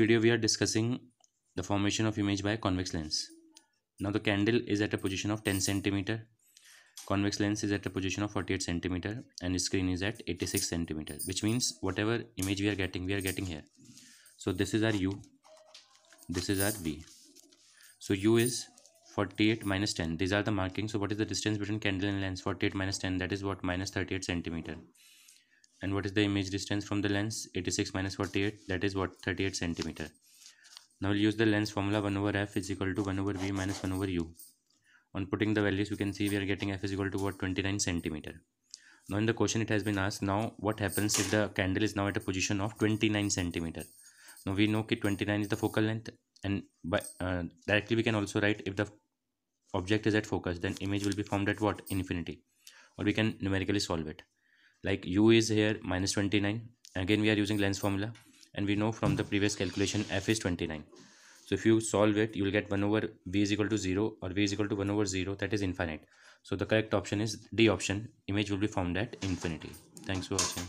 video we are discussing the formation of image by convex lens. Now the candle is at a position of 10 centimeter, convex lens is at a position of 48 centimeter and screen is at 86 centimeter which means whatever image we are getting we are getting here. So this is our U, this is our V. So U is 48 minus 10 these are the markings so what is the distance between candle and lens 48 minus 10 that is what minus 38 centimeter and what is the image distance from the lens 86 minus 48 that is what 38 centimeter now we'll use the lens formula 1 over f is equal to 1 over v minus 1 over u on putting the values we can see we are getting f is equal to what 29 centimeter now in the question it has been asked now what happens if the candle is now at a position of 29 centimeter now we know that 29 is the focal length and by uh, directly we can also write if the object is at focus then image will be formed at what infinity or we can numerically solve it like u is here minus 29 again we are using lens formula and we know from the previous calculation f is 29 so if you solve it you will get 1 over v is equal to 0 or v is equal to 1 over 0 that is infinite so the correct option is d option image will be formed at infinity thanks for watching